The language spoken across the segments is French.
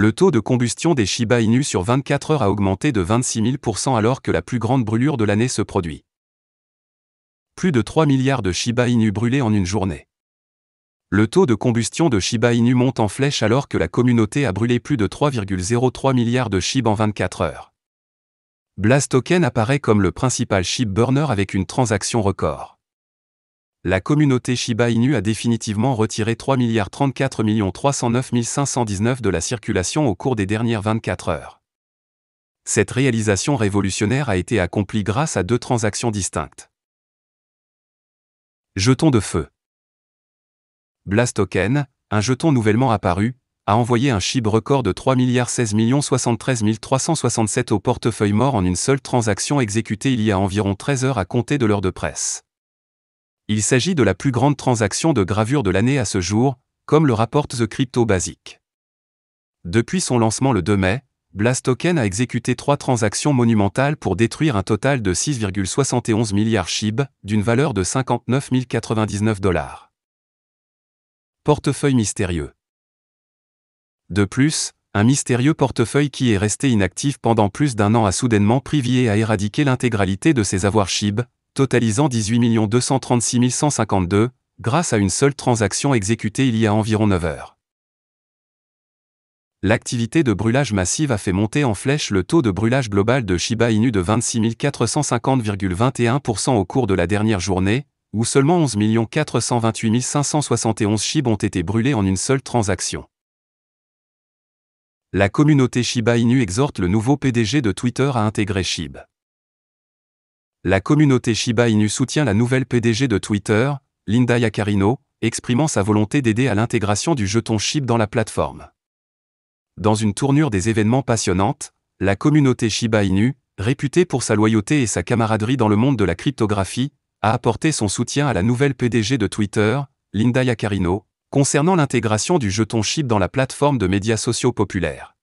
Le taux de combustion des Shiba Inu sur 24 heures a augmenté de 26 000% alors que la plus grande brûlure de l'année se produit. Plus de 3 milliards de Shiba Inu brûlés en une journée. Le taux de combustion de Shiba Inu monte en flèche alors que la communauté a brûlé plus de 3,03 milliards de SHIB en 24 heures. Blastoken apparaît comme le principal SHIB burner avec une transaction record la communauté Shiba Inu a définitivement retiré 3 milliards 519 de la circulation au cours des dernières 24 heures. Cette réalisation révolutionnaire a été accomplie grâce à deux transactions distinctes. Jeton de feu. Blastoken, un jeton nouvellement apparu, a envoyé un chib record de 3 milliards 16 millions au portefeuille mort en une seule transaction exécutée il y a environ 13 heures à compter de l'heure de presse. Il s'agit de la plus grande transaction de gravure de l'année à ce jour, comme le rapporte The Crypto Basic. Depuis son lancement le 2 mai, Token a exécuté trois transactions monumentales pour détruire un total de 6,71 milliards SHIB, d'une valeur de 59 099 dollars. Portefeuille mystérieux. De plus, un mystérieux portefeuille qui est resté inactif pendant plus d'un an a soudainement privié à éradiquer l'intégralité de ses avoirs SHIB, totalisant 18 236 152, grâce à une seule transaction exécutée il y a environ 9 heures. L'activité de brûlage massive a fait monter en flèche le taux de brûlage global de Shiba Inu de 26 450,21% au cours de la dernière journée, où seulement 11 428 571 SHIB ont été brûlés en une seule transaction. La communauté Shiba Inu exhorte le nouveau PDG de Twitter à intégrer SHIB. La communauté Shiba Inu soutient la nouvelle PDG de Twitter, Linda Yakarino, exprimant sa volonté d'aider à l'intégration du jeton SHIB dans la plateforme. Dans une tournure des événements passionnantes, la communauté Shiba Inu, réputée pour sa loyauté et sa camaraderie dans le monde de la cryptographie, a apporté son soutien à la nouvelle PDG de Twitter, Linda Yakarino, concernant l'intégration du jeton SHIB dans la plateforme de médias sociaux populaires.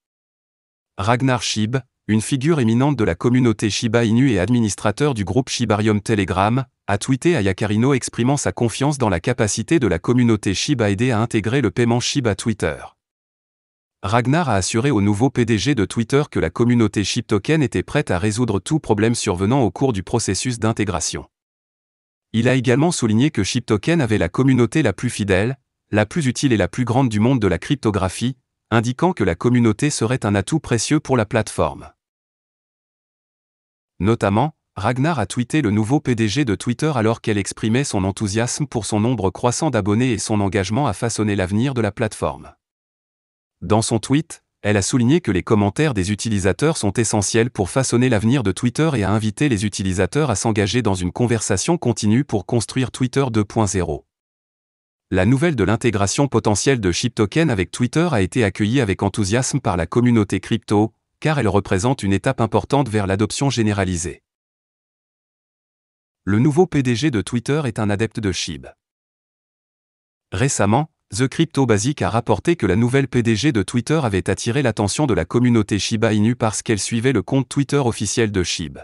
Ragnar SHIB une figure éminente de la communauté Shiba Inu et administrateur du groupe Shibarium Telegram, a tweeté à Yakarino exprimant sa confiance dans la capacité de la communauté Shiba id à intégrer le paiement Shiba Twitter. Ragnar a assuré au nouveau PDG de Twitter que la communauté Shiptoken était prête à résoudre tout problème survenant au cours du processus d'intégration. Il a également souligné que Shiptoken avait la communauté la plus fidèle, la plus utile et la plus grande du monde de la cryptographie, indiquant que la communauté serait un atout précieux pour la plateforme. Notamment, Ragnar a tweeté le nouveau PDG de Twitter alors qu'elle exprimait son enthousiasme pour son nombre croissant d'abonnés et son engagement à façonner l'avenir de la plateforme. Dans son tweet, elle a souligné que les commentaires des utilisateurs sont essentiels pour façonner l'avenir de Twitter et a invité les utilisateurs à s'engager dans une conversation continue pour construire Twitter 2.0. La nouvelle de l'intégration potentielle de Token avec Twitter a été accueillie avec enthousiasme par la communauté crypto, car elle représente une étape importante vers l'adoption généralisée. Le nouveau PDG de Twitter est un adepte de SHIB. Récemment, The Crypto Basic a rapporté que la nouvelle PDG de Twitter avait attiré l'attention de la communauté Shiba Inu parce qu'elle suivait le compte Twitter officiel de SHIB.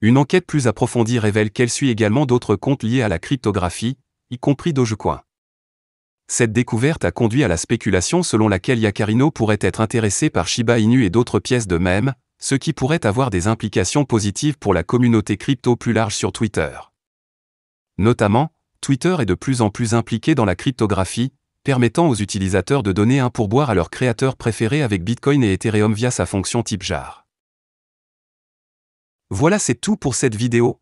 Une enquête plus approfondie révèle qu'elle suit également d'autres comptes liés à la cryptographie, y compris Dogecoin. Cette découverte a conduit à la spéculation selon laquelle Yakarino pourrait être intéressé par Shiba Inu et d'autres pièces de même, ce qui pourrait avoir des implications positives pour la communauté crypto plus large sur Twitter. Notamment, Twitter est de plus en plus impliqué dans la cryptographie, permettant aux utilisateurs de donner un pourboire à leur créateur préféré avec Bitcoin et Ethereum via sa fonction type jar. Voilà c'est tout pour cette vidéo,